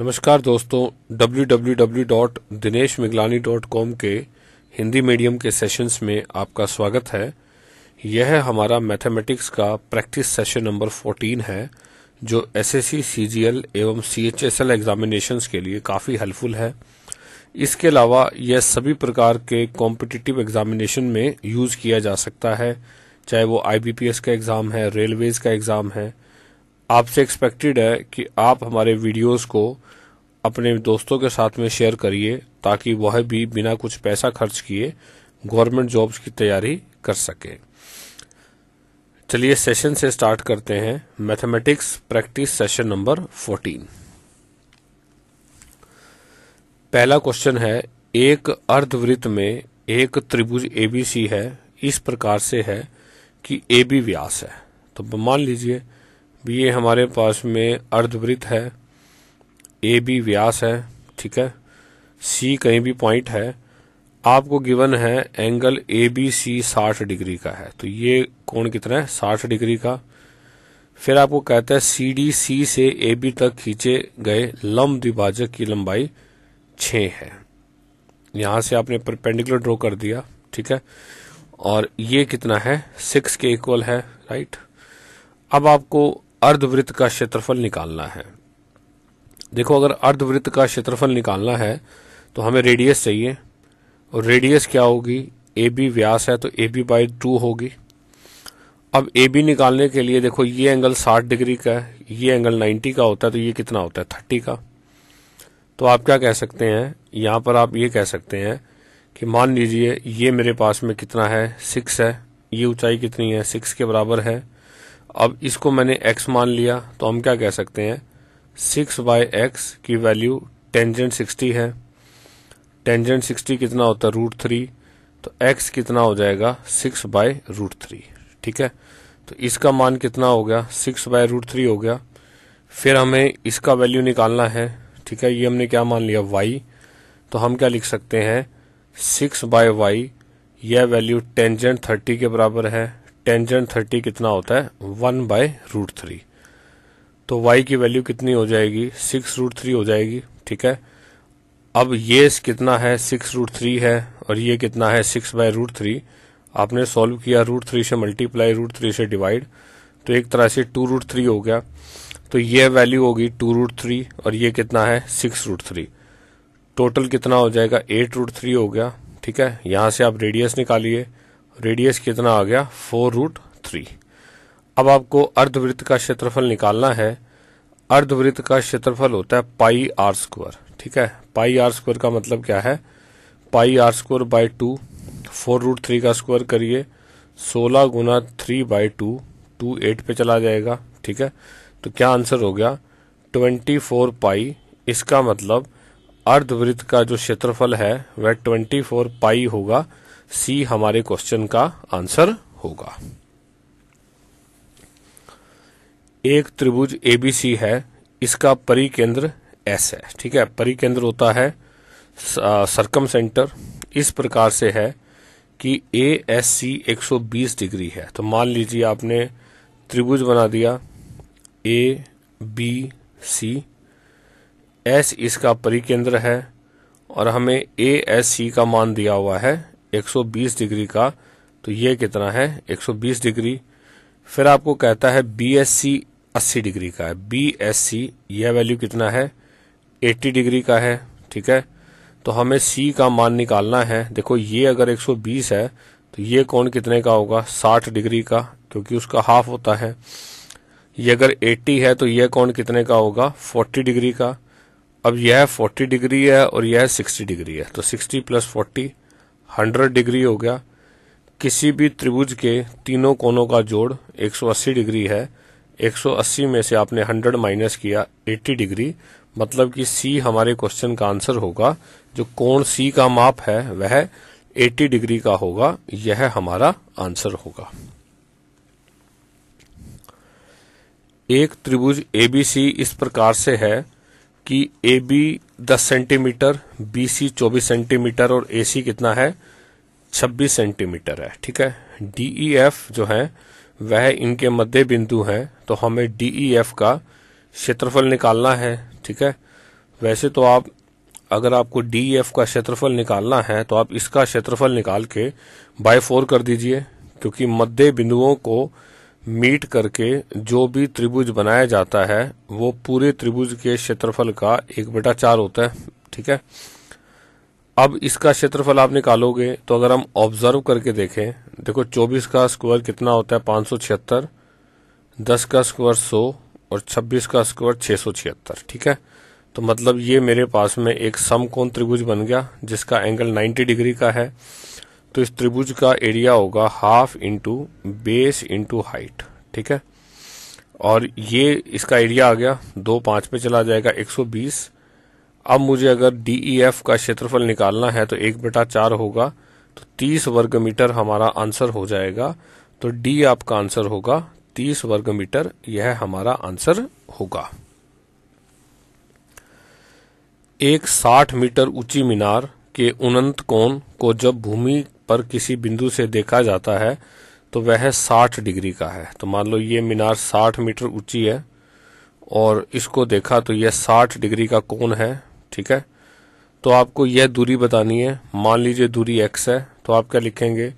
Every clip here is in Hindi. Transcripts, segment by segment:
नमस्कार दोस्तों www.dineshmiglani.com के हिंदी मीडियम के सेशंस में आपका स्वागत है यह हमारा मैथमेटिक्स का प्रैक्टिस सेशन नंबर 14 है जो एसएससी, सीजीएल एवं सीएचएसएल एग्जामिनेशंस के लिए काफ़ी हेल्पफुल है इसके अलावा यह सभी प्रकार के कॉम्पिटिटिव एग्जामिनेशन में यूज़ किया जा सकता है चाहे वो आईबीपीएस का एग्ज़ाम है रेलवेज़ का एग्ज़ाम है आपसे एक्सपेक्टेड है कि आप हमारे वीडियोस को अपने दोस्तों के साथ में शेयर करिए ताकि वह भी बिना कुछ पैसा खर्च किए गवर्नमेंट जॉब्स की तैयारी कर सके चलिए सेशन से स्टार्ट करते हैं मैथमेटिक्स प्रैक्टिस सेशन नंबर 14 पहला क्वेश्चन है एक अर्धवृत्त में एक त्रिभुज एबीसी है इस प्रकार से है कि ए बी व्यास है तो मान लीजिए भी ये हमारे पास में अर्धवृत्त है ए बी व्यास है ठीक है सी कहीं भी पॉइंट है आपको गिवन है एंगल ए बी सी साठ डिग्री का है तो ये कोण कितना है साठ डिग्री का फिर आपको कहता है सी डी सी से ए बी तक खींचे गए लंब द्विभाजक की लंबाई छ है यहां से आपने परपेंडिकुलर ड्रॉ कर दिया ठीक है और ये कितना है सिक्स के इक्वल है राइट अब आपको अर्धवृत्त का क्षेत्रफल निकालना है देखो अगर अर्धवृत्त का क्षेत्रफल निकालना है तो हमें रेडियस चाहिए और रेडियस क्या होगी ए बी व्यास है तो ए बी बाई टू होगी अब ए बी निकालने के लिए देखो ये एंगल 60 डिग्री का है ये एंगल 90 का होता है तो ये कितना होता है 30 का तो आप क्या कह सकते हैं यहाँ पर आप ये कह सकते हैं कि मान लीजिए ये मेरे पास में कितना है सिक्स है ये ऊंचाई कितनी है सिक्स के बराबर है अब इसको मैंने x मान लिया तो हम क्या कह सकते हैं सिक्स बाय एक्स की वैल्यू टेंजेंट सिक्सटी है टेंजेंट सिक्सटी कितना होता है रूट थ्री तो x कितना हो जाएगा सिक्स बाय रूट थ्री ठीक है तो इसका मान कितना हो गया सिक्स बाय रूट थ्री हो गया फिर हमें इसका वैल्यू निकालना है ठीक है ये हमने क्या मान लिया y तो हम क्या लिख सकते हैं सिक्स बाय वाई यह वैल्यू टेंजेंट थर्टी के बराबर है टेंजेंट थर्टी कितना होता है वन बाय रूट थ्री तो वाई की वैल्यू कितनी हो जाएगी सिक्स रूट थ्री हो जाएगी ठीक है अब ये कितना है सिक्स रूट थ्री है और ये कितना है सिक्स बाय रूट थ्री आपने सॉल्व किया रूट थ्री से मल्टीप्लाई रूट थ्री से डिवाइड तो एक तरह से टू रूट थ्री हो गया तो ये वैल्यू होगी टू रूट थ्री और ये कितना है सिक्स रूट थ्री टोटल कितना हो जाएगा एट रूट थ्री हो गया ठीक है यहाँ से आप रेडियस निकालिए रेडियस कितना आ गया फोर रूट थ्री अब आपको अर्धवृत्त का क्षेत्रफल निकालना है अर्धवृत्त का क्षेत्रफल होता है पाई आर स्क्वायर ठीक है पाई आर स्क्वायर का मतलब क्या है pi R square by two four root three का स्क्वायर करिए सोलह गुना three by two two eight पे चला जाएगा ठीक है तो क्या आंसर हो गया ट्वेंटी फोर पाई इसका मतलब अर्धवृत्त का जो क्षेत्रफल है वह ट्वेंटी फोर पाई होगा सी हमारे क्वेश्चन का आंसर होगा एक त्रिभुज एबीसी है इसका परिकेंद्र एस है ठीक है परिकेंद्र होता है सरकम सेंटर इस प्रकार से है कि ए एस सी एक सौ बीस डिग्री है तो मान लीजिए आपने त्रिभुज बना दिया ए बी सी एस इसका परिकेंद्र है और हमें ए एस सी का मान दिया हुआ है 120 डिग्री का तो ये कितना है 120 डिग्री फिर आपको कहता है बी एस सी अस्सी डिग्री का है बी एस सी यह वैल्यू कितना है 80 डिग्री का है ठीक है तो हमें सी का मान निकालना है देखो ये अगर 120 है तो ये कौन कितने का होगा 60 डिग्री का क्योंकि उसका हाफ होता है ये अगर 80 है तो यह कौन कितने का होगा 40 डिग्री का अब यह 40 डिग्री है और यह 60 डिग्री है तो 60 प्लस फोर्टी हंड्रेड डिग्री हो गया किसी भी त्रिभुज के तीनों कोनों का जोड़ 180 डिग्री है 180 में से आपने 100 माइनस किया 80 डिग्री मतलब कि सी हमारे क्वेश्चन का आंसर होगा जो कोण सी का माप है वह 80 डिग्री का होगा यह हमारा आंसर होगा एक त्रिभुज एबीसी इस प्रकार से है कि ए बी दस सेंटीमीटर बी सी चौबीस सेंटीमीटर और ए सी कितना है छब्बीस सेंटीमीटर है ठीक है डी ई एफ जो है वह इनके मध्य बिंदु है तो हमें डी ई एफ का क्षेत्रफल निकालना है ठीक है वैसे तो आप अगर आपको डी एफ e का क्षेत्रफल निकालना है तो आप इसका क्षेत्रफल निकाल के बाय फोर कर दीजिए क्योंकि मध्य बिंदुओं को मीट करके जो भी त्रिभुज बनाया जाता है वो पूरे त्रिभुज के क्षेत्रफल का एक बटा चार होता है ठीक है अब इसका क्षेत्रफल आप निकालोगे तो अगर हम ऑब्जर्व करके देखें देखो 24 का स्क्वायर कितना होता है पाँच सौ छिहत्तर दस का स्क्वायर 100 और 26 का स्क्वायर छः सौ छिहत्तर ठीक है तो मतलब ये मेरे पास में एक समकोण त्रिभुज बन गया जिसका एंगल 90 डिग्री का है तो इस त्रिभुज का एरिया होगा half into base into height ठीक है और ये इसका एरिया आ गया दो पांच पे चला जाएगा 120 अब मुझे अगर डीईएफ e का क्षेत्रफल निकालना है तो एक बटा चार होगा तो 30 वर्ग मीटर हमारा आंसर हो जाएगा तो डी आपका आंसर होगा 30 वर्ग मीटर यह हमारा आंसर होगा एक 60 मीटर ऊंची मीनार के उन्नत कोण को जब भूमि पर किसी बिंदु से देखा जाता है तो वह 60 डिग्री का है तो मान लो ये मीनार 60 मीटर ऊंची है और इसको देखा तो यह 60 डिग्री का कोण है ठीक है तो आपको यह दूरी बतानी है मान लीजिए दूरी एक्स है तो आप क्या लिखेंगे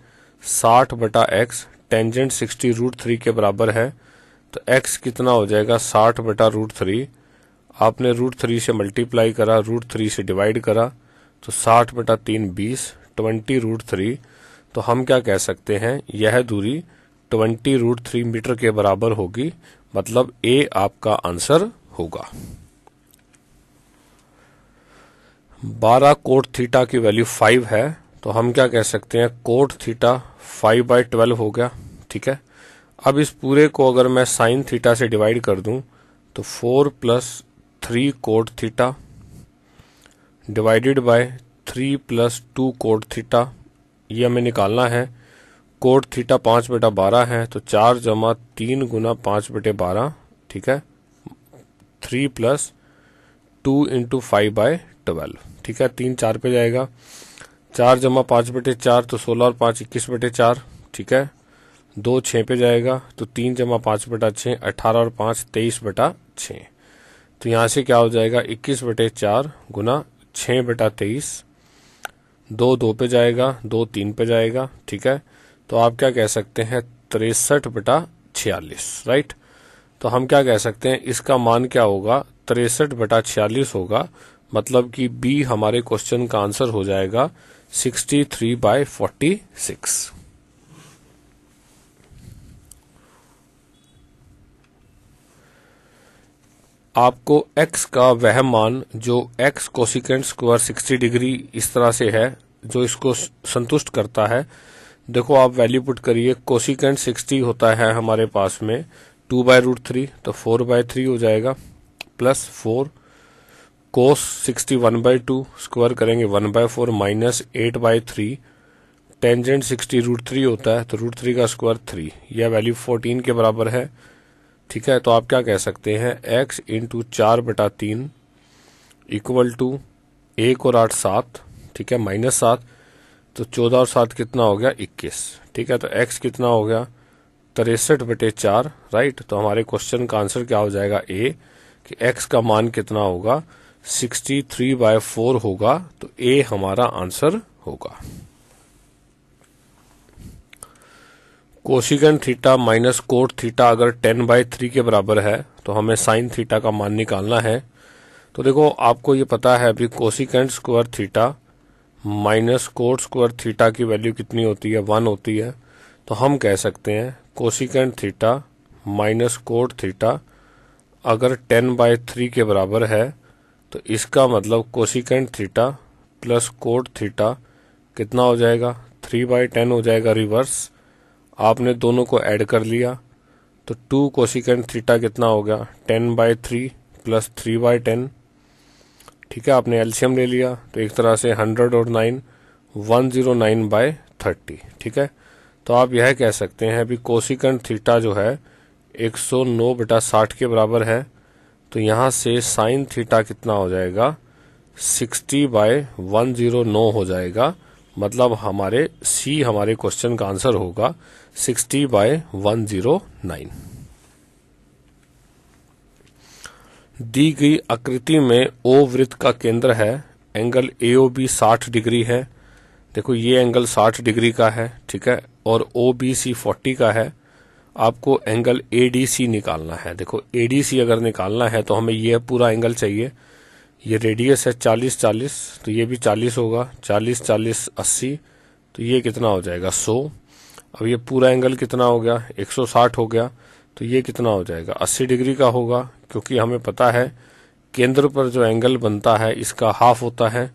60 बटा X tangent sixty root three के बराबर है तो एक्स कितना हो जाएगा 60 बटा रूट थ्री आपने रूट थ्री से मल्टीप्लाई करा रूट थ्री से डिवाइड करा तो 60 बटा तीन बीस ट्वेंटी रूट थ्री तो हम क्या कह सकते हैं यह दूरी ट्वेंटी रूट थ्री मीटर के बराबर होगी मतलब ए आपका आंसर होगा बारह कोट थीटा की वैल्यू फाइव है तो हम क्या कह सकते हैं cot theta five by twelve हो गया ठीक है अब इस पूरे को अगर मैं साइन थीटा से डिवाइड कर दूं तो four plus three cot theta divided by three plus two cot theta ये हमें निकालना है कोट थीटा पाँच बेटा बारह है तो चार जमा तीन गुना पाँच बेटे बारह ठीक है three plus two into five by twelve ठीक है तीन चार पे जाएगा चार जमा पाँच बेटे चार तो सोलह और पाँच इक्कीस बेटे चार ठीक है दो छः पे जाएगा तो तीन जमा पाँच बेटा छः अठारह और पाँच तेईस बेटा छः तो यहाँ से क्या हो जाएगा इक्कीस बटे चार गुना छः बेटा तेईस दो दो पे जाएगा दो तीन पे जाएगा ठीक है तो आप क्या कह सकते हैं तिरसठ बटा छियालीस राइट तो हम क्या कह सकते हैं इसका मान क्या होगा तिरसठ बटा छियालीस होगा मतलब कि बी हमारे क्वेश्चन का आंसर हो जाएगा sixty three by forty six आपको x का वह मान जो x कोसिकेंट स्क्वायर 60 डिग्री इस तरह से है जो इसको संतुष्ट करता है देखो आप वैल्यू पुट करिए कोसिकेंट 60 होता है हमारे पास में टू बाय रूट थ्री तो फोर बाय थ्री हो जाएगा plus four cos sixty one by two square करेंगे one by four minus eight by three tangent sixty root three होता है तो रूट थ्री का स्क्वायर थ्री यह वैल्यू फोर्टीन के बराबर है ठीक है तो आप क्या कह सकते हैं एक्स इंटू चार बटा तीन इक्वल टू एक और आठ सात ठीक है माइनस सात तो चौदह और सात कितना हो गया इक्कीस ठीक है तो एक्स कितना हो गया तिरसठ बटे चार राइट तो हमारे क्वेश्चन का आंसर क्या हो जाएगा ए कि एक्स का मान कितना होगा सिक्सटी थ्री बाय फोर होगा तो ए हमारा आंसर होगा cosecant theta minus cot theta अगर टेन बाय थ्री के बराबर है तो हमें साइन थीटा का मान निकालना है तो देखो आपको ये पता है अभी cosecant square theta minus cot square theta की वैल्यू कितनी होती है वन होती है तो हम कह सकते हैं cosecant theta minus cot theta अगर टेन बाय थ्री के बराबर है तो इसका मतलब cosecant theta plus cot theta कितना हो जाएगा थ्री बाय टेन हो जाएगा रिवर्स आपने दोनों को ऐड कर लिया तो टू कोसिकेंट थीटा कितना हो गया ten by three plus three by ten ठीक है आपने एल्शियम ले लिया तो एक तरह से हंड्रेड और nine one zero nine by thirty ठीक है तो आप यह कह सकते हैं अभी कोसिकंड थीटा जो है एक सौ नौ बटा साठ के बराबर है तो यहाँ से साइन थीटा कितना हो जाएगा सिक्सटी बाय वन जीरो नौ हो जाएगा मतलब हमारे सी हमारे क्वेश्चन का आंसर होगा sixty by one zero nine दी गई आकृति में ओ वृत्त का केंद्र है एंगल ए ओ बी साठ डिग्री है देखो ये एंगल साठ डिग्री का है ठीक है और ओ बी सी फोर्टी का है आपको एंगल ए डी सी निकालना है देखो ए डी सी अगर निकालना है तो हमें यह पूरा एंगल चाहिए ये रेडियस है चालीस चालीस तो ये भी चालीस होगा चालीस चालीस अस्सी तो ये कितना हो जाएगा सौ अब ये पूरा एंगल कितना हो गया 160 हो गया तो ये कितना हो जाएगा 80 डिग्री का होगा क्योंकि हमें पता है केंद्र पर जो एंगल बनता है इसका हाफ होता है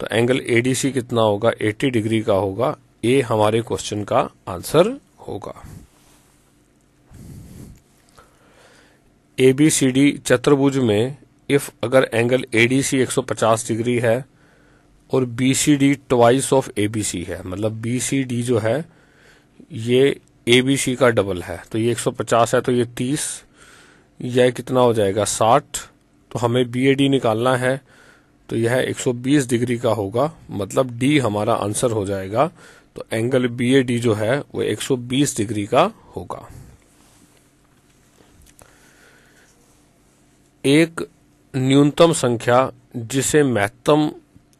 तो एंगल एडीसी कितना होगा 80 डिग्री का होगा ये हमारे क्वेश्चन का आंसर होगा ए बी सी डी चतुर्भुज में इफ अगर एंगल ए डी सी एक सौ पचास डिग्री है और B C D twice of A B C है मतलब बी सी डी जो है ये ए बी सी का डबल है तो ये 150 है तो ये 30 यह कितना हो जाएगा 60 तो हमें बी ए डी निकालना है तो यह 120 डिग्री का होगा मतलब डी हमारा आंसर हो जाएगा तो एंगल बी ए डी जो है वो 120 डिग्री का होगा एक न्यूनतम संख्या जिसे महत्तम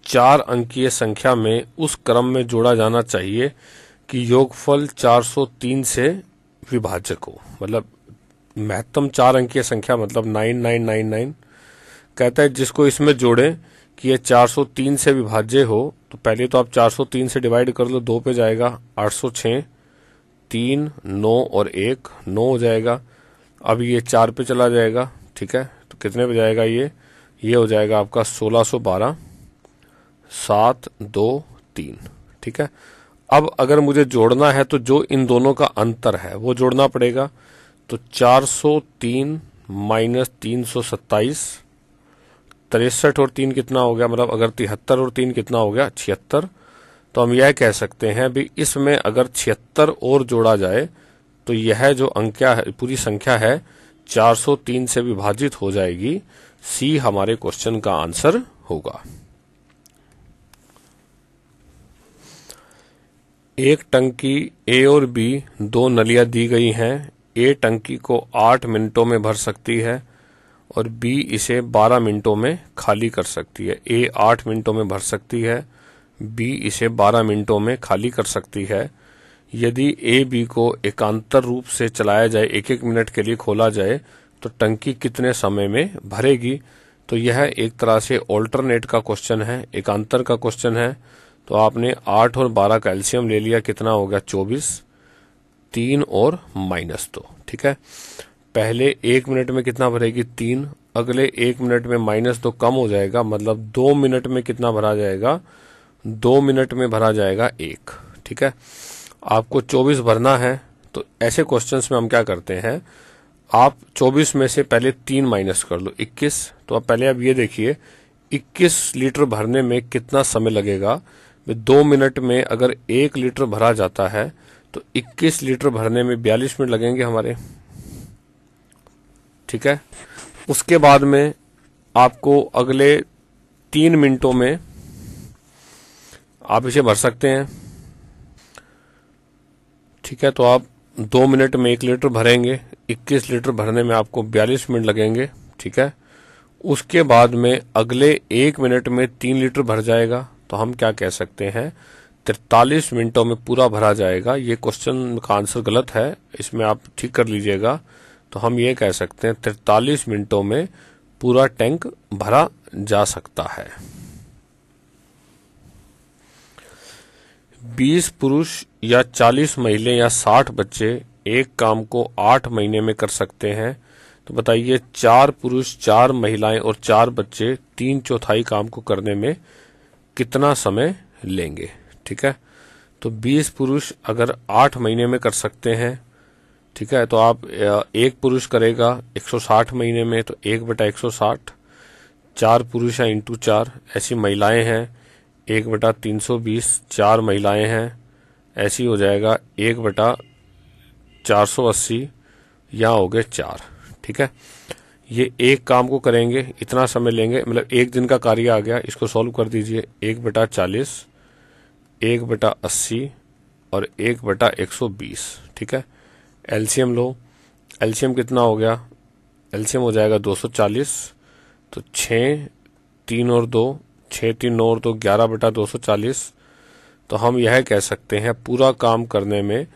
चार अंकीय संख्या में उस क्रम में जोड़ा जाना चाहिए कि योगफल 403 से विभाजक हो मतलब महत्तम चार अंकीय संख्या मतलब 9999 कहता है जिसको इसमें जोड़े कि यह 403 से विभाज्य हो तो पहले तो आप 403 से डिवाइड कर लो दो पे जाएगा 806 तीन नौ और एक नौ हो जाएगा अब ये चार पे चला जाएगा ठीक है तो कितने पे जाएगा ये ये हो जाएगा आपका सोलह सौ बारह सात दो तीन ठीक है अब अगर मुझे जोड़ना है तो जो इन दोनों का अंतर है वो जोड़ना पड़ेगा तो 403 माइनस तीन सौ सत्ताईस तिरसठ और तीन कितना हो गया मतलब अगर तिहत्तर और तीन कितना हो गया छिहत्तर तो हम यह कह सकते हैं भी इसमें अगर छिहत्तर और जोड़ा जाए तो यह जो अंक्या है पूरी संख्या है 403 से विभाजित हो जाएगी सी हमारे क्वेश्चन का आंसर होगा एक टंकी ए और बी दो नलियां दी गई हैं ए टंकी को आठ मिनटों में भर सकती है और बी इसे बारह मिनटों में खाली कर सकती है ए आठ मिनटों में भर सकती है बी इसे बारह मिनटों में खाली कर सकती है यदि ए बी को एकांतर रूप से चलाया जाए एक एक मिनट के लिए खोला जाए तो टंकी कितने समय में भरेगी तो यह एक तरह से ऑल्टरनेट का क्वेश्चन है एकांतर का क्वेश्चन है तो आपने आठ और बारह कैल्शियम ले लिया कितना हो गया चौबीस तीन और माइनस दो ठीक है पहले एक मिनट में कितना भरेगी तीन अगले एक मिनट में माइनस दो कम हो जाएगा मतलब दो मिनट में कितना भरा जाएगा दो मिनट में भरा जाएगा एक ठीक है आपको चौबीस भरना है तो ऐसे क्वेश्चन में हम क्या करते हैं आप 24 में से पहले तीन माइनस कर लो 21 तो आप पहले आप ये देखिए 21 लीटर भरने में कितना समय लगेगा दो मिनट में अगर एक लीटर भरा जाता है तो 21 लीटर भरने में 42 मिनट लगेंगे हमारे ठीक है उसके बाद में आपको अगले तीन मिनटों में आप इसे भर सकते हैं ठीक है तो आप दो मिनट में एक लीटर भरेंगे 21 लीटर भरने में आपको 42 मिनट लगेंगे ठीक है उसके बाद में अगले एक मिनट में तीन लीटर भर जाएगा तो हम क्या कह सकते हैं तिरतालीस मिनटों में पूरा भरा जाएगा ये क्वेश्चन का आंसर गलत है इसमें आप ठीक कर लीजिएगा तो हम ये कह सकते हैं तिरतालीस मिनटों में पूरा टैंक भरा जा सकता है बीस पुरुष या चालीस महिले या साठ बच्चे एक काम को आठ महीने में कर सकते हैं तो बताइए चार पुरुष चार महिलाएं और चार बच्चे तीन चौथाई काम को करने में कितना समय लेंगे ठीक है तो 20 पुरुष अगर 8 महीने में कर सकते हैं ठीक है तो आप एक पुरुष करेगा 160 महीने में तो एक बटा एक चार पुरुष हैं इंटू चार ऐसी महिलाएं हैं एक बटा बीस चार महिलाएं हैं ऐसी हो जाएगा एक बटा चार सौ अस्सी या हो गए चार ठीक है ये एक काम को करेंगे इतना समय लेंगे मतलब एक दिन का कार्य आ गया इसको सॉल्व कर दीजिए एक बटा चालीस एक बटा अस्सी और एक बटा एक सौ बीस ठीक है एलसीएम लो एलसीएम कितना हो गया एलसीएम हो जाएगा दो सौ चालीस तो छः तीन और दो छः तीन नौ और दो ग्यारह बटा दो सौ चालीस तो हम यह कह सकते हैं पूरा काम करने में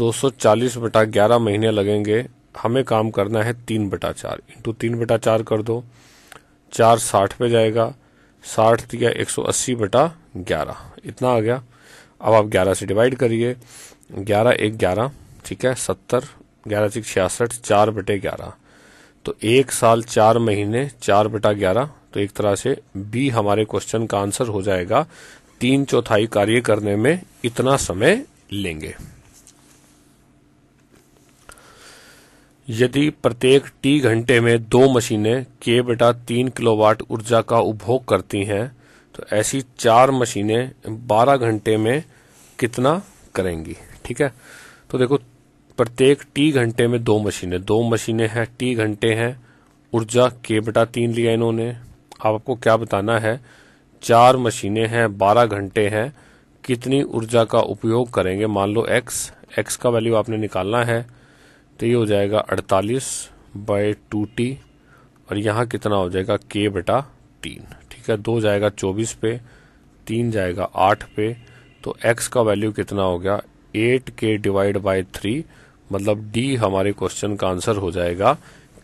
दो सौ चालीस बटा ग्यारह महीने लगेंगे हमें काम करना है तीन बटा चार इंटू तीन बटा चार कर दो चार साठ पे जाएगा साठ दिया एक सौ अस्सी बटा ग्यारह इतना आ गया अब आप ग्यारह से डिवाइड करिए ग्यारह एक ग्यारह ठीक है सत्तर ग्यारह से छियासठ चार बटे ग्यारह तो एक साल चार महीने चार बटा ग्यारह तो एक तरह से बी हमारे क्वेश्चन का आंसर हो जाएगा तीन चौथाई कार्य करने में इतना समय लेंगे यदि प्रत्येक टी घंटे में दो मशीनें के बेटा तीन किलोवाट ऊर्जा का उपभोग करती हैं तो ऐसी चार मशीनें बारह घंटे में कितना करेंगी ठीक है तो देखो प्रत्येक टी घंटे में दो मशीनें दो मशीनें हैं टी घंटे हैं ऊर्जा के बटा तीन लिया इन्होंने आपको क्या बताना है चार मशीनें हैं बारह घंटे हैं कितनी ऊर्जा का उपयोग करेंगे मान लो एक्स एक्स का वैल्यू आपने निकालना है तो ये हो जाएगा अड़तालीस बाय टू टी और यहाँ कितना हो जाएगा के बटा तीन ठीक है दो जाएगा चौबीस पे तीन जाएगा आठ पे तो एक्स का वैल्यू कितना हो गया एट के डिवाइड बाय थ्री मतलब डी हमारे क्वेश्चन का आंसर हो जाएगा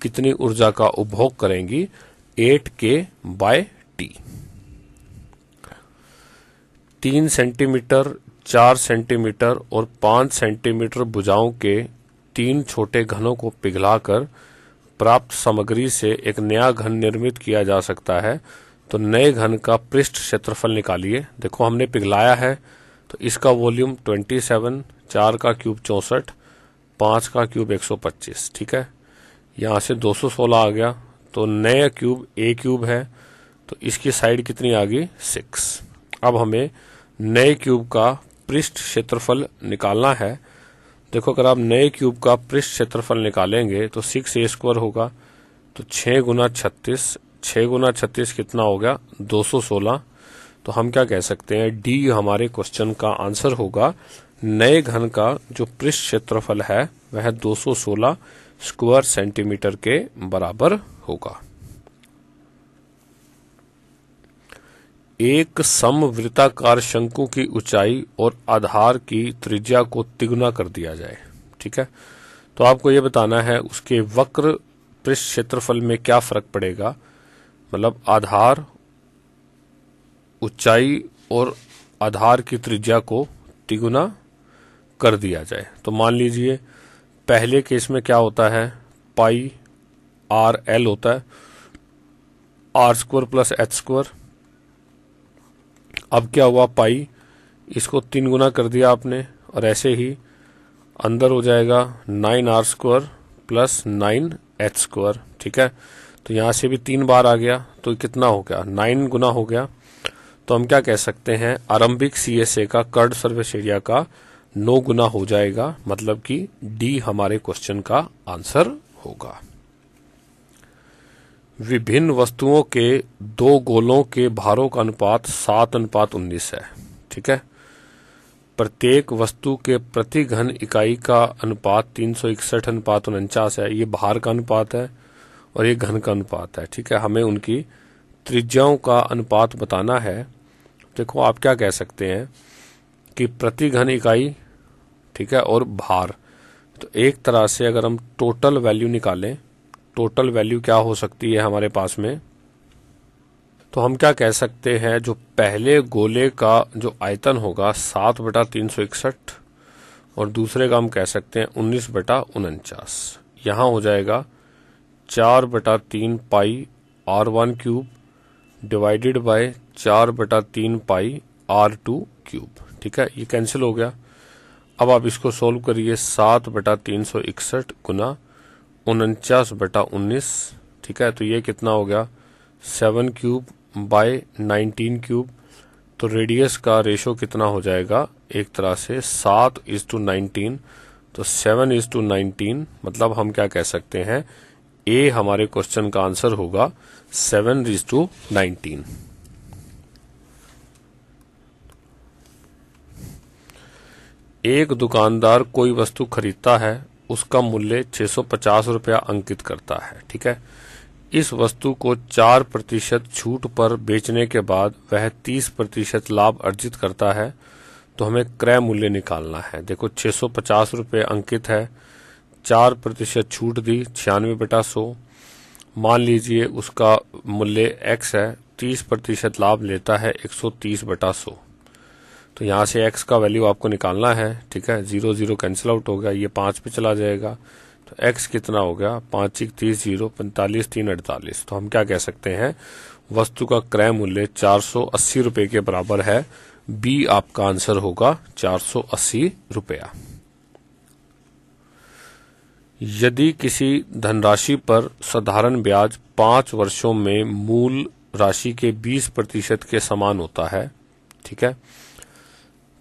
कितनी ऊर्जा का उपभोग करेंगी एट के बाय टी तीन सेंटीमीटर चार सेंटीमीटर और पांच सेंटीमीटर भुजाओं के तीन छोटे घनों को पिघलाकर प्राप्त सामग्री से एक नया घन निर्मित किया जा सकता है तो नए घन का पृष्ठ क्षेत्रफल निकालिए देखो हमने पिघलाया है तो इसका वॉल्यूम 27 चार का क्यूब चौंसठ पाँच का क्यूब 125 ठीक है यहाँ से 216 आ गया तो नए क्यूब ए क्यूब है तो इसकी साइड कितनी आ गई सिक्स अब हमें नए क्यूब का पृष्ठ क्षेत्रफल निकालना है देखो अगर आप नए क्यूब का पृष्ठ क्षेत्रफल निकालेंगे तो सिक्स ए स्क्वायर होगा तो छः गुना छत्तीस छः गुना छत्तीस कितना हो गया दो सौ सोलह तो हम क्या कह सकते हैं डी हमारे क्वेश्चन का आंसर होगा नए घन का जो पृष्ठ क्षेत्रफल है वह दो सोलह स्क्वायर सेंटीमीटर के बराबर होगा एक समवृताकार शंकु की ऊंचाई और आधार की त्रिज्या को तिगुना कर दिया जाए ठीक है तो आपको यह बताना है उसके वक्र पृष्ठ क्षेत्रफल में क्या फर्क पड़ेगा मतलब आधार ऊंचाई और आधार की त्रिज्या को तिगुना कर दिया जाए तो मान लीजिए पहले केस में क्या होता है पाई आर एल होता है R square plus H square अब क्या हुआ पाई इसको तीन गुना कर दिया आपने और ऐसे ही अंदर हो जाएगा nine R square plus nine H square ठीक है तो यहाँ से भी तीन बार आ गया तो कितना हो गया नाइन गुना हो गया तो हम क्या कह सकते हैं आरंभिक सीएसए का कर्ड सर्विस एरिया का नौ गुना हो जाएगा मतलब कि डी हमारे क्वेश्चन का आंसर होगा विभिन्न वस्तुओं के दो गोलों के भारों का अनुपात सात अनुपात उन्नीस है ठीक है प्रत्येक वस्तु के प्रति घन इकाई का अनुपात तीन सौ इकसठ अनुपात उनचास है ये भार का अनुपात है और ये घन का अनुपात है ठीक है हमें उनकी त्रिज्याओं का अनुपात बताना है देखो आप क्या कह सकते हैं कि प्रति घन इकाई ठीक है और भार तो एक तरह से अगर हम टोटल वैल्यू निकालें टोटल वैल्यू क्या हो सकती है हमारे पास में तो हम क्या कह सकते हैं जो पहले गोले का जो आयतन होगा सात बटा तीन सौ इकसठ और दूसरे का हम कह सकते हैं उन्नीस बटा उनचास यहाँ हो जाएगा चार बटा तीन pi R one cube divided by चार बटा तीन पाई आर टू क्यूब ठीक है ये कैंसिल हो गया अब आप इसको सोल्व करिए सात बटा तीन सौ इकसठ गुना उनचास बटा उन्नीस ठीक है तो ये कितना हो गया seven cube by nineteen cube तो रेडियस का रेशो कितना हो जाएगा एक तरह से सात इज टू नाइनटीन तो सेवन इज टू नाइनटीन मतलब हम क्या कह सकते हैं ए हमारे क्वेश्चन का आंसर होगा सेवन इज टू नाइनटीन एक दुकानदार कोई वस्तु खरीदता है उसका मूल्य 650 रुपया अंकित करता है ठीक है इस वस्तु को चार प्रतिशत छूट पर बेचने के बाद वह तीस प्रतिशत लाभ अर्जित करता है तो हमें क्रय मूल्य निकालना है देखो 650 रुपये अंकित है चार प्रतिशत छूट दी छियानवे बटा सौ मान लीजिए उसका मूल्य एक्स है तीस प्रतिशत लाभ लेता है एक सौ तीस बटा सौ तो यहाँ से एक्स का वैल्यू आपको निकालना है ठीक है जीरो जीरो कैंसिल आउट हो गया ये पाँच पे चला जाएगा तो एक्स कितना हो गया पाँच एक तीस जीरो पैंतालीस तीन अड़तालीस तो हम क्या कह सकते हैं वस्तु का क्रय मूल्य चार सौ अस्सी रुपये के बराबर है बी आपका आंसर होगा चार सौ अस्सी रुपया यदि किसी धनराशि पर साधारण ब्याज पांच वर्षों में मूल राशि के बीस प्रतिशत के समान होता है ठीक है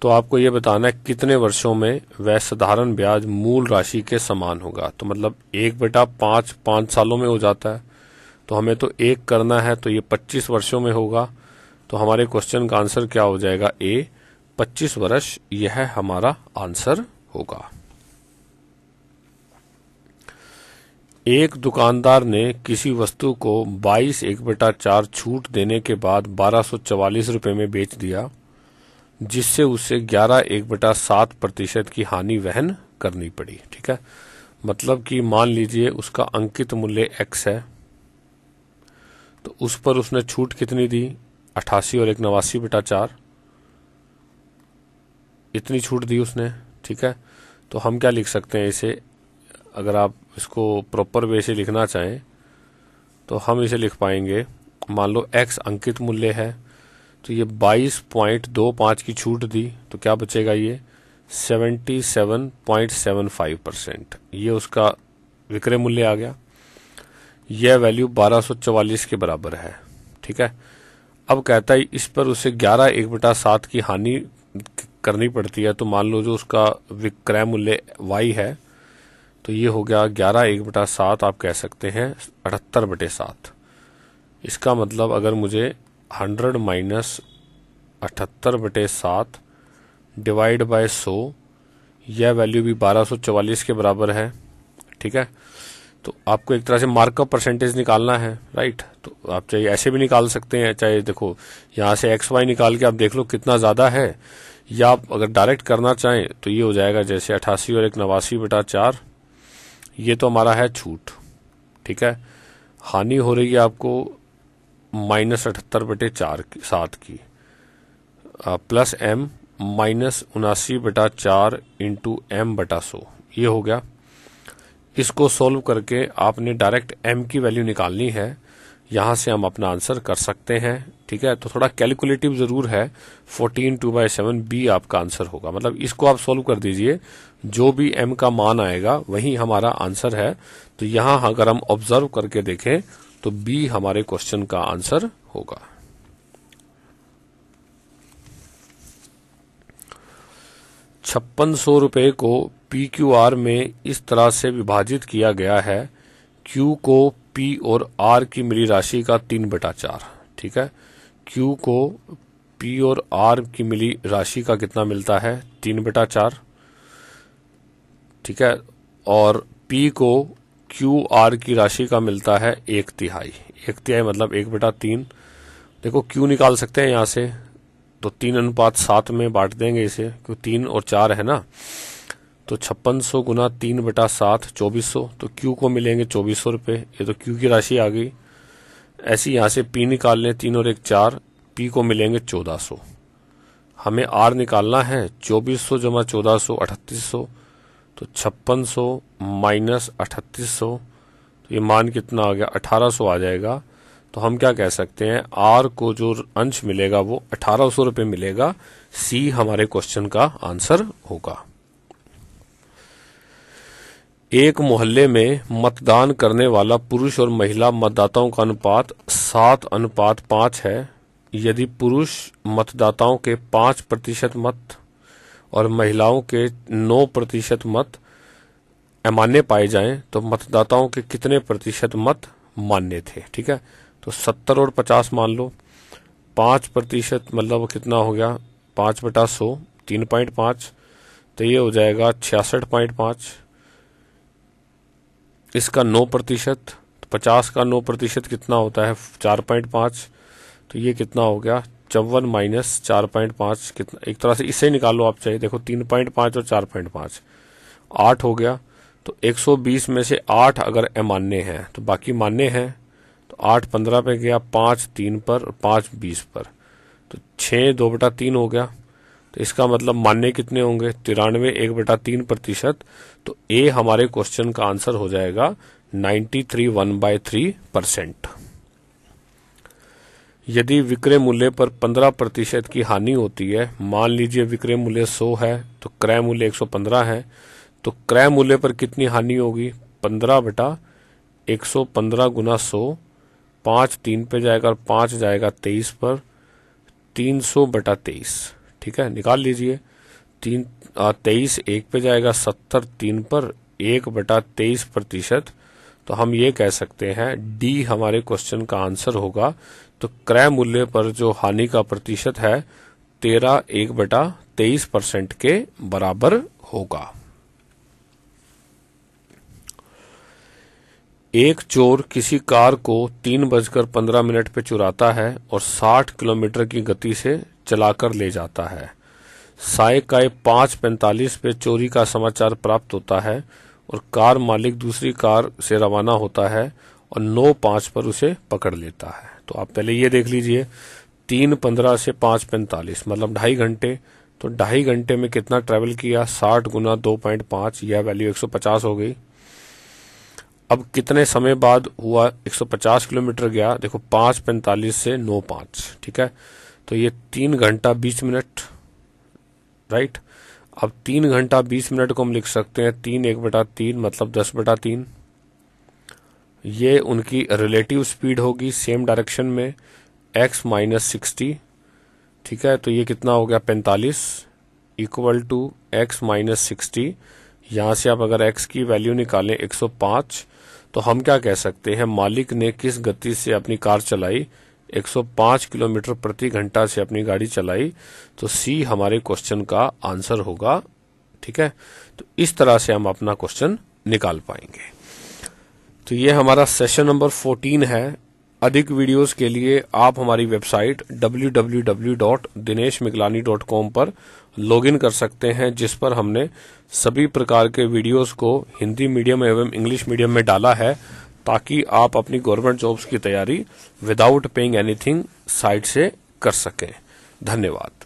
तो आपको ये बताना है कितने वर्षों में वह साधारण ब्याज मूल राशि के समान होगा तो मतलब एक बेटा पांच पांच सालों में हो जाता है तो हमें तो एक करना है तो ये पच्चीस वर्षों में होगा तो हमारे क्वेश्चन का आंसर क्या हो जाएगा ए पच्चीस वर्ष यह हमारा आंसर होगा एक दुकानदार ने किसी वस्तु को 22 एक बेटा चार छूट देने के बाद बारह रुपए में बेच दिया जिससे उसे ग्यारह एक बटा सात प्रतिशत की हानि वहन करनी पड़ी ठीक है मतलब कि मान लीजिए उसका अंकित मूल्य एक्स है तो उस पर उसने छूट कितनी दी अठासी और एक नवासी बटा चार इतनी छूट दी उसने ठीक है तो हम क्या लिख सकते हैं इसे अगर आप इसको प्रॉपर वे से लिखना चाहें तो हम इसे लिख पाएंगे मान लो एक्स अंकित मूल्य है तो ये बाईस पॉइंट दो पाँच की छूट दी तो क्या बचेगा ये seventy seven point seven five percent ये उसका विक्रय मूल्य आ गया यह वैल्यू बारह सौ चवालीस के बराबर है ठीक है अब कहता है इस पर उसे ग्यारह एक बटा सात की हानि करनी पड़ती है तो मान लो जो उसका विक्रय मूल्य वाई है तो ये हो गया ग्यारह एक बटा सात आप कह सकते हैं अठहत्तर बटे सात इसका मतलब अगर मुझे हंड्रेड माइनस अठहत्तर बटे सात डिवाइड बाय सौ यह वैल्यू भी बारह सौ चवालीस के बराबर है ठीक है तो आपको एक तरह से मार्कअप परसेंटेज निकालना है राइट तो आप चाहे ऐसे भी निकाल सकते हैं चाहे देखो यहाँ से एक्स वाई निकाल के आप देख लो कितना ज़्यादा है या आप अगर डायरेक्ट करना चाहें तो ये हो जाएगा जैसे अठासी और एक नवासी बटा चार ये तो हमारा है छूट ठीक है हानि हो रही है आपको माइनस अठहत्तर बटे चार की सात की प्लस एम माइनस उनासी बटा चार इंटू एम बटा सो ये हो गया इसको सोल्व करके आपने डायरेक्ट एम की वैल्यू निकालनी है यहाँ से हम अपना आंसर कर सकते हैं ठीक है तो थोड़ा कैलकुलेटिव ज़रूर है fourteen two by seven B आपका आंसर होगा मतलब इसको आप सोल्व कर दीजिए जो भी एम का मान आएगा वही हमारा आंसर है तो यहाँ अगर हम ऑब्जर्व करके देखें तो बी हमारे क्वेश्चन का आंसर होगा छप्पन सौ रुपये को पी क्यू आर में इस तरह से विभाजित किया गया है क्यू को पी और आर की मिली राशि का तीन बटा चार ठीक है क्यू को पी और आर की मिली राशि का कितना मिलता है तीन बटा चार ठीक है और पी को क्यू आर की राशि का मिलता है एक तिहाई एक तिहाई मतलब एक बटा तीन देखो क्यू निकाल सकते हैं यहाँ से तो तीन अनुपात सात में बांट देंगे इसे क्यों तीन और चार है ना तो छप्पन सौ गुना तीन बटा सात चौबीस सौ तो क्यू को मिलेंगे चौबीस सौ रुपये ये तो क्यू की राशि आ गई ऐसी यहाँ से पी निकाल लें तीन और एक चार पी को मिलेंगे चौदह सौ हमें आर निकालना है चौबीस सौ जमा चौदह सौ अठतीस सौ तो छप्पन सौ माइनस अठतीस सौ तो ये मान कितना आ गया अठारह सौ आ जाएगा तो हम क्या कह सकते हैं आर को जो अंश मिलेगा वो अठारह सौ रुपये मिलेगा सी हमारे क्वेश्चन का आंसर होगा एक मोहल्ले में मतदान करने वाला पुरुष और महिला मतदाताओं का अनुपात सात अनुपात पांच है यदि पुरुष मतदाताओं के पांच प्रतिशत मत और महिलाओं के 9 प्रतिशत मत अमान्य पाए जाएं तो मतदाताओं के कितने प्रतिशत मत मान्य थे ठीक है तो 70 और 50 मान लो 5 प्रतिशत मतलब कितना हो गया 5 बटा सौ तीन पॉइंट पांच तो ये हो जाएगा छियासठ पॉइंट पांच इसका नौ प्रतिशत तो पचास का नौ प्रतिशत कितना होता है चार पॉइंट पांच तो ये कितना हो गया चौवन माइनस चार पॉइंट पाँच कितना एक तरह से इसे निकालो आप चाहिए देखो तीन पॉइंट पाँच और चार पॉइंट पाँच आठ हो गया तो एक सौ बीस में से आठ अगर अमान्य है तो बाकी मान्य है तो आठ पंद्रह पे गया पाँच तीन पर और पाँच बीस पर तो छः दो बटा तीन हो गया तो इसका मतलब मान्य कितने होंगे तिरानवे एक बटा तीन प्रतिशत तो ए हमारे क्वेश्चन का आंसर हो जाएगा ninety three one by three percent यदि विक्रय मूल्य पर 15 प्रतिशत की हानि होती है मान लीजिए विक्रय मूल्य 100 है तो क्रय मूल्य 115 है तो क्रय मूल्य पर कितनी हानि होगी 15 बटा 115 गुना सौ पाँच तीन पे जाएगा और पाँच जाएगा तेईस पर तीन सौ बटा तेईस ठीक है निकाल लीजिए तीन तेईस एक पे जाएगा सत्तर तीन पर एक बटा तेईस प्रतिशत तो हम ये कह सकते हैं डी हमारे क्वेश्चन का आंसर होगा तो क्रय मूल्य पर जो हानि का प्रतिशत है तेरह एक बटा तेईस परसेंट के बराबर होगा एक चोर किसी कार को तीन बजकर पंद्रह मिनट पे चुराता है और साठ किलोमीटर की गति से चलाकर ले जाता है साय काय पांच पैंतालीस पे चोरी का समाचार प्राप्त होता है और कार मालिक दूसरी कार से रवाना होता है और नौ पांच पर उसे पकड़ लेता है तो आप पहले ये देख लीजिए तीन पंद्रह से पाँच पैंतालीस मतलब ढाई घंटे तो ढाई घंटे में कितना ट्रेवल किया साठ गुना दो पॉइंट पाँच यह वैल्यू एक सौ पचास हो गई अब कितने समय बाद हुआ एक सौ पचास किलोमीटर गया देखो पाँच पैंतालीस से नौ पाँच ठीक है तो ये तीन घंटा बीस मिनट राइट अब तीन घंटा बीस मिनट को हम लिख सकते हैं तीन एक बटा तीन मतलब दस बटा तीन ये उनकी रिलेटिव स्पीड होगी सेम डायरेक्शन में एक्स माइनस सिक्सटी ठीक है तो ये कितना हो गया पैंतालीस equal to X minus sixty यहाँ से आप अगर एक्स की वैल्यू निकालें 105 तो हम क्या कह सकते हैं मालिक ने किस गति से अपनी कार चलाई 105 किलोमीटर प्रति घंटा से अपनी गाड़ी चलाई तो सी हमारे क्वेश्चन का आंसर होगा ठीक है तो इस तरह से हम अपना क्वेश्चन निकाल पाएंगे तो ये हमारा सेशन नंबर 14 है अधिक वीडियोस के लिए आप हमारी वेबसाइट www.dineshmiglani.com पर लॉगिन कर सकते हैं जिस पर हमने सभी प्रकार के वीडियोस को हिंदी मीडियम एवं इंग्लिश मीडियम में डाला है ताकि आप अपनी गवर्नमेंट जॉब्स की तैयारी विदाउट पेइंग एनीथिंग साइट से कर सकें धन्यवाद